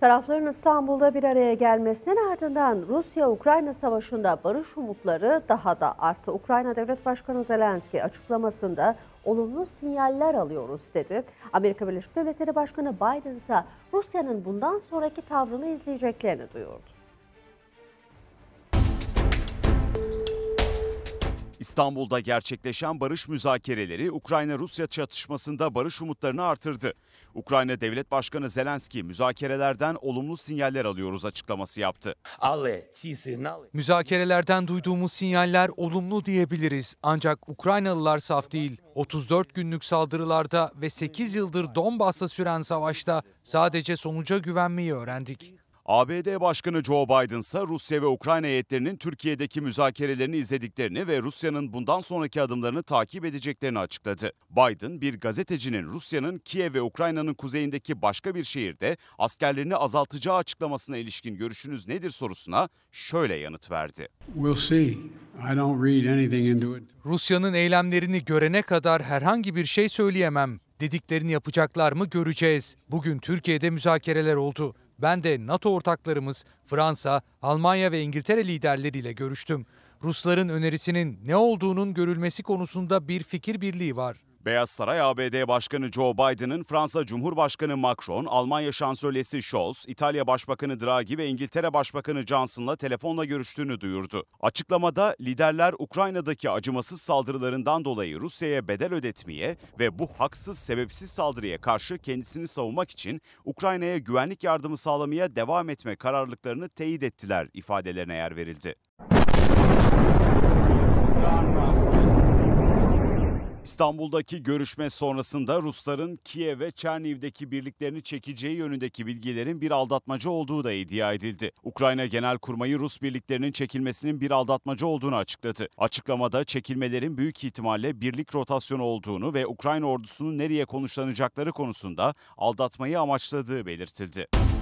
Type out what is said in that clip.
Tarafların İstanbul'da bir araya gelmesinin ardından Rusya-Ukrayna savaşında barış umutları daha da arttı. Ukrayna Devlet Başkanı Zelenski açıklamasında olumlu sinyaller alıyoruz dedi. Amerika Birleşik Devletleri Başkanı Biden ise Rusya'nın bundan sonraki tavrını izleyeceklerini duyurdu. İstanbul'da gerçekleşen barış müzakereleri Ukrayna-Rusya çatışmasında barış umutlarını artırdı. Ukrayna Devlet Başkanı Zelenski müzakerelerden olumlu sinyaller alıyoruz açıklaması yaptı. Müzakerelerden duyduğumuz sinyaller olumlu diyebiliriz ancak Ukraynalılar saf değil. 34 günlük saldırılarda ve 8 yıldır Donbas'ta süren savaşta sadece sonuca güvenmeyi öğrendik. ABD Başkanı Joe Biden ise Rusya ve Ukrayna heyetlerinin Türkiye'deki müzakerelerini izlediklerini ve Rusya'nın bundan sonraki adımlarını takip edeceklerini açıkladı. Biden bir gazetecinin Rusya'nın Kiev ve Ukrayna'nın kuzeyindeki başka bir şehirde askerlerini azaltacağı açıklamasına ilişkin görüşünüz nedir sorusuna şöyle yanıt verdi. We'll see. I don't read anything into it. Rusya'nın eylemlerini görene kadar herhangi bir şey söyleyemem. Dediklerini yapacaklar mı göreceğiz. Bugün Türkiye'de müzakereler oldu. Ben de NATO ortaklarımız Fransa, Almanya ve İngiltere liderleriyle görüştüm. Rusların önerisinin ne olduğunun görülmesi konusunda bir fikir birliği var. Beyaz Saray ABD Başkanı Joe Biden'ın Fransa Cumhurbaşkanı Macron, Almanya Şansölyesi Scholz, İtalya Başbakanı Draghi ve İngiltere Başbakanı Johnson'la telefonla görüştüğünü duyurdu. Açıklamada liderler Ukrayna'daki acımasız saldırılarından dolayı Rusya'ya bedel ödetmeye ve bu haksız sebepsiz saldırıya karşı kendisini savunmak için Ukrayna'ya güvenlik yardımı sağlamaya devam etme kararlılıklarını teyit ettiler ifadelerine yer verildi. İstanbul'daki görüşme sonrasında Rusların Kiev ve Çerniv'deki birliklerini çekeceği yönündeki bilgilerin bir aldatmacı olduğu da iddia edildi. Ukrayna Genelkurmayı Rus birliklerinin çekilmesinin bir aldatmacı olduğunu açıkladı. Açıklamada çekilmelerin büyük ihtimalle birlik rotasyonu olduğunu ve Ukrayna ordusunun nereye konuşlanacakları konusunda aldatmayı amaçladığı belirtildi.